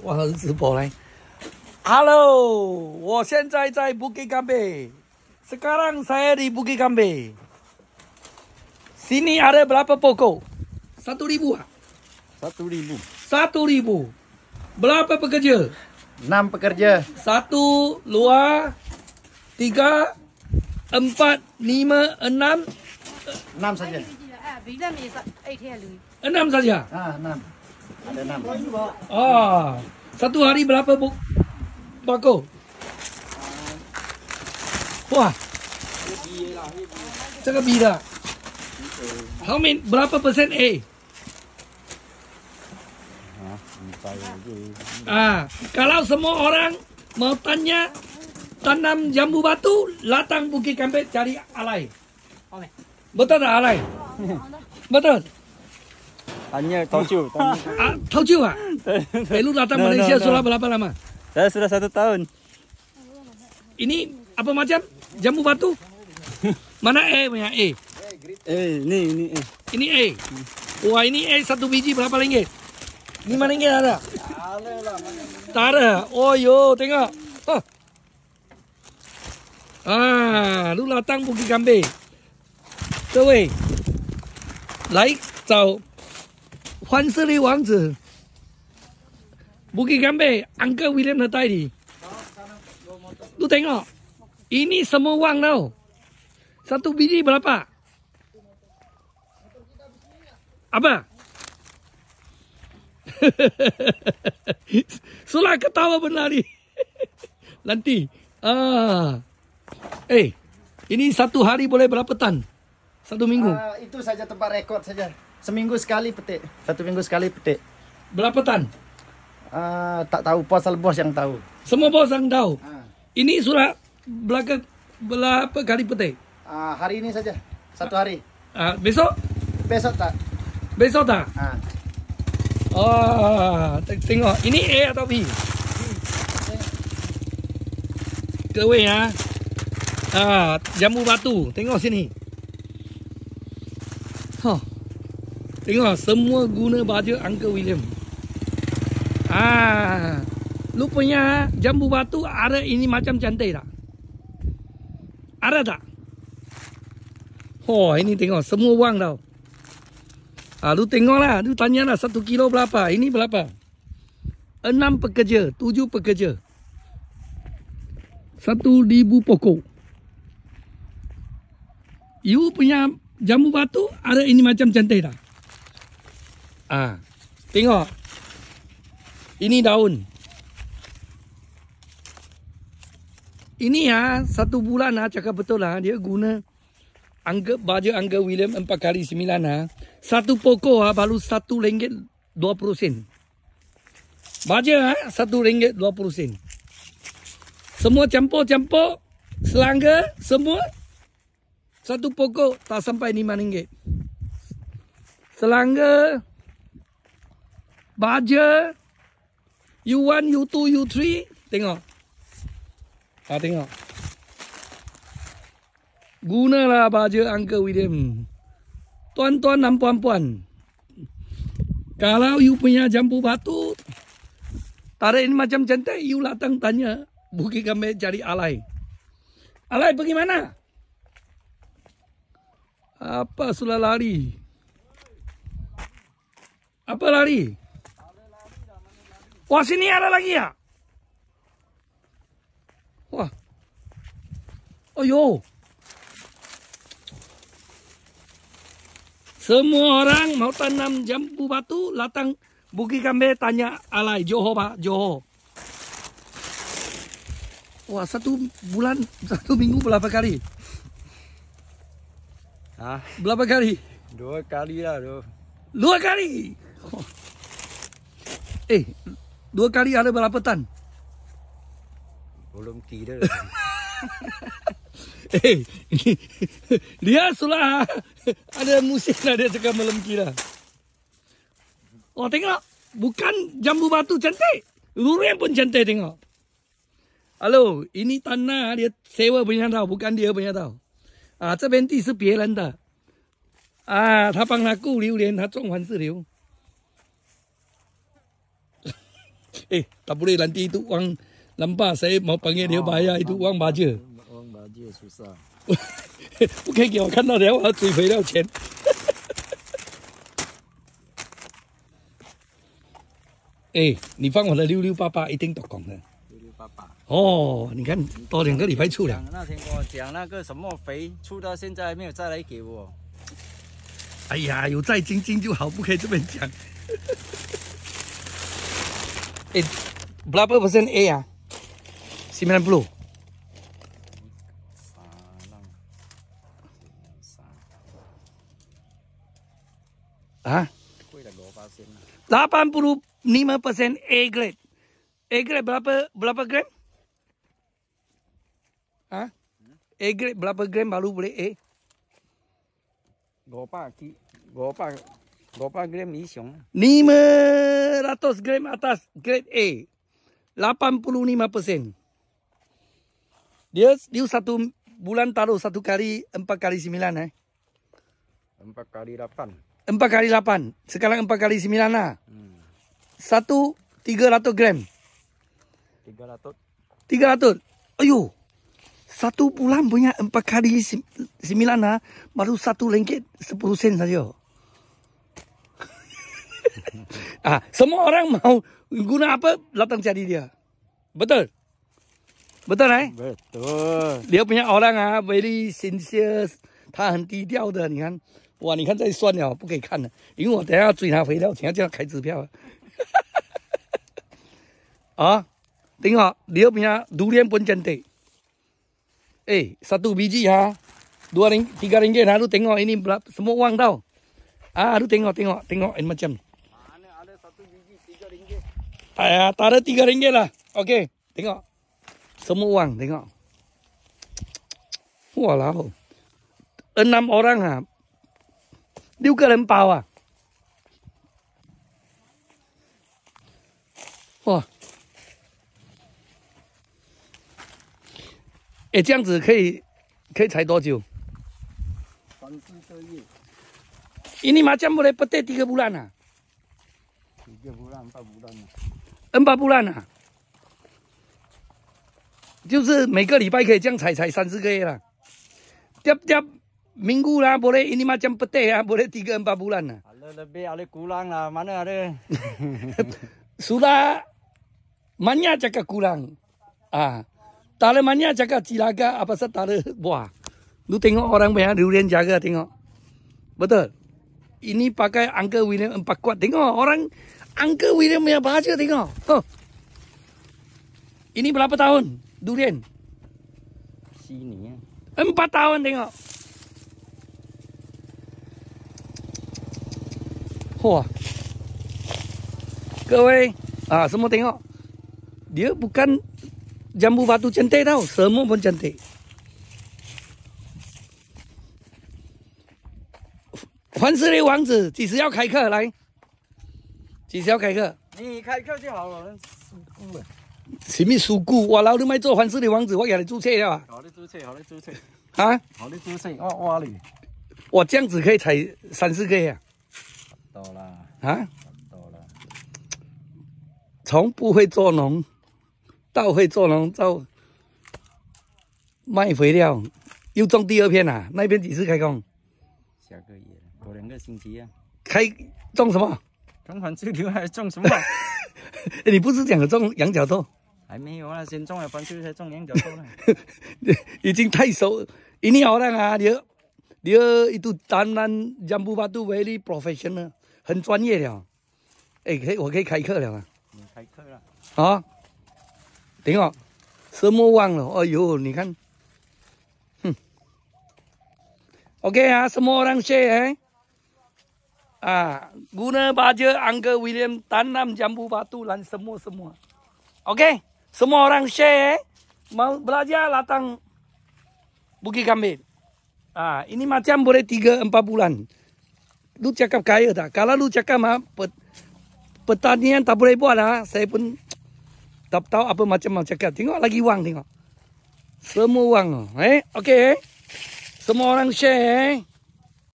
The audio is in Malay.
我是直播嘞。Hello，我现在在布吉干贝。Sekarang saya di Bukit Gambe. Sini ada berapa pokok? Lah. Satu ribu Satu ribu. Satu ribu. Berapa pekerja? Enam pekerja. Satu luar. Tiga. Empat. Lima. Enam. Enam saja. Enam saja. Ah, ada enam. Ah, satu hari berapa buk Bako. Wah. Cakap bira. How many? Berapa persen A? Ah, kalau semua orang mau tanya tanam jambu batu, latang bukit kampet cari alai. Betul tak alai? Betul. Hanya tauco. Tauco ah? Eh, ah? lu datang Malaysia sudah berapa lama? Saya sudah satu tahun. Ini apa macam? Jambu batu? Mana E punya E? E, ini, ini E. Ini E? Wah, ini E satu biji berapa ringgit? mana ringgit ada? Tak ada. Oh, yo, tengok. Ah, lu datang Bukit Gambir. Tuh, weh. Like, tau. 欢色的王子，不给干杯，安哥威廉的代理。路灯哦，一米什么望喽？三度比例不拉吧？阿爸，呵呵呵呵呵呵呵，苏拉克啊，哎，ini ah. eh, satu hari boleh berapa tan? Satu minggu? Ah, itu saja tempat rekod saja. Seminggu sekali petik. Satu minggu sekali petik. Berapa tan? Uh, tak tahu. Pasal bos yang tahu. Semua bos yang tahu? Uh. Ini surat belaka, berapa kali petik? Uh, hari ini saja. Satu hari. Uh, besok? Besok tak. Besok tak? Uh. Oh, tengok. Ini A atau B? Kewe ya. Ah, jambu batu. Tengok sini. Tengok semua guna baju Uncle William. Ah, lupanya jambu batu ada ini macam cantik tak? Ada tak? Oh, ini tengok semua wang tau. Ah, lu tengoklah, lu lah satu kilo berapa? Ini berapa? Enam pekerja, tujuh pekerja. Satu ribu pokok. You punya jambu batu ada ini macam cantik tak? Ha. Tengok. Ini daun. Ini ha, satu bulan ha, cakap betul lah. Ha, dia guna angka, baju Angga William empat kali sembilan ha. Satu pokok ha, baru satu ringgit dua puluh sen. Baju ha, satu ringgit dua puluh sen. Semua campur-campur. Selangga semua. Satu pokok tak sampai 5 ringgit. Selangga baja U1, U2, U3 Tengok ha, Tengok Gunalah baja Uncle William Tuan-tuan dan puan-puan Kalau you punya jambu batu Tarik ini macam cantik You datang tanya Bukit kami cari Alai Alai pergi mana? Apa sudah lari? Apa lari? Wah sini ada lagi ya. Wah. Oh yo. Semua orang mau tanam jambu batu, latang bukit kambe tanya alai Johor pak Johor. Wah satu bulan satu minggu berapa kali? Ah berapa kali? Dua kali lah tu. Dua kali. Oh. Eh, Dua kali ada berapa tan? Belum kira. Eh, dia sulah. Ada musik lah dia cakap belum kira. Oh, tengok. Bukan jambu batu cantik. Lurian pun cantik tengok. hello, ini tanah dia sewa punya tau. Bukan dia punya tau. Ah, ha, ini benti sepia lantar. Ah, ha, tapang laku liu lian hacong huan si liu. 哎，W 蓝弟，都往蓝巴西冇朋友聊牌呀，都往麻将，往麻将出啥？不给给我看到聊，我要追回到钱。哎，你放我的六六八八，一定得广的。六六八八。哦，你看多两个礼拜出啦。那天跟我讲那个什么肥出到现在还没有再来给我。哎呀，有在晶晶就好，不可以这么讲。Eh, berapa persen A ya? 90. Salang. Ha? 85 persen A grade. A grade berapa berapa gram? Ha? A grade berapa gram baru boleh A? Gopak, gopak. Berapa gram ni siang? 500 gram atas grade A. 85%. Dia dia satu bulan taruh satu kali, empat kali sembilan eh. Empat kali lapan. Empat kali lapan. Sekarang empat kali sembilan lah. Satu, tiga ratus gram. Tiga ratus. Tiga ratus. Ayuh. Satu bulan punya empat kali sembilan lah. Baru satu lengket sepuluh sen saja ah, semua orang mau guna apa datang jadi dia. Betul. Betul eh? Betul. Dia punya orang ah very sincere. Dia sangat diam dia, ni kan. Wah, ni kan saya suan dia, ah, bukan kita kan. Ini ah, saya nak cari dia balik, saya jangan kai zipiao. Ah, tengok dia punya durian pun cantik. Eh, satu biji ha. Dua ring, tiga ringgit. Lalu tengok ini semua wang tau. Ah, lalu tengok, tengok, tengok ini macam ni. 哎呀，打到第个零件了。OK，等我，什么网？等我，哇，然后，N 男 O 男啊，六个人包啊，哇，哎，这样子可以，可以踩多久？三四个月。伊你妈这么来不带第个不烂啊？第个不烂，带不烂了。N 八不烂啊，就是每个礼拜可以这样采采三四个月啦。叠叠名古啦，不咧伊尼嘛真不对啊，不咧第个 N 八不烂呐。啊，那那别阿哩古烂啦，嘛那阿哩，苏达，玛尼亚这个古烂啊，打了玛尼亚这个吉拉个，阿不是打了哇，你听我好难背啊，榴莲价格听我，不得，伊尼八个安哥威廉 N 八块，听我好难。Uncle William yang bahagia tengok. oh, Ini berapa tahun durian? Sini ya. Empat tahun tengok. Wah. Kau wei. Ah, ha, semua tengok. Dia bukan jambu batu cantik tau. Semua pun cantik. Huan Shi Wang Zi, 几时要开课来？几时要开课，你开课就好了。输股了，什么输股？我老弟卖做环市的王子，我也来注册了。好的注册，好的注册。啊，好的注册，哇哇哩！哇，这样子可以采三四个呀？到了啦。啊？到了。啦。从不会做农，到会做农，到卖肥料，又种第二片啦。那边几时开工？下个月，过两个星期呀。开种什么？种番薯，还种什么？哎，你不是讲种羊角豆？还没有啊，先种了番薯，再种羊角豆了。已经太熟，一年好了啊！你，你要都担任全部都 very professional，很专业的。哎，可以，我可以开课了吗？你开课了？啊，挺好。什么忘了？哎呦，你看，哼。OK 啊，什么让谁啊？Ha, guna baja Angga William tanam jambu batu dan semua-semua. Okey? Semua orang share eh. Mau belajar latang Bukit kambing, Ha, ini macam boleh 3-4 bulan. Lu cakap kaya tak? Kalau lu cakap ha, pet, pertanian tak boleh buat lah. Ha, saya pun tak tahu apa macam mau cakap. Tengok lagi wang tengok. Semua wang. Eh? Okey eh. Semua orang share eh.